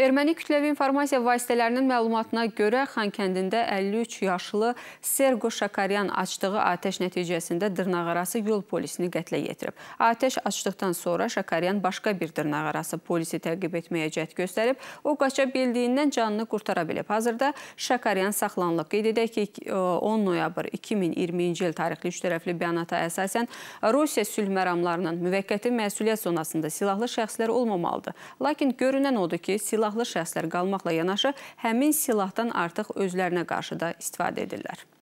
Erməni kütləvi informasiya vasitələrinin məlumatına görə Xankəndində 53 yaşlı Sergo Şakaryan açdığı atəş nəticəsində dırnaqarası yol polisini qətlə yetirib. Atəş açdıqdan sonra Şakaryan başqa bir dırnaqarası polisi təqib etməyə cəhd göstərib, o qaça bildiyindən canını qurtara bilib. Hazırda Şakaryan saxlanılıb. Qeyd edək ki, 10 e, noyabr 2020-ci il tarixli üçtərəfli bəyanata əsasən Rusiya sülh məramlarının müvəqqəti məsuliyyət zonasında silahlı şəxslər olmamalıdır. Lakin görünən odur ki, silahlı silahlı şəxslər qalmaqla yanaşı, həmin silahdan artıq özlərinə qarşı da istifadə edirlər.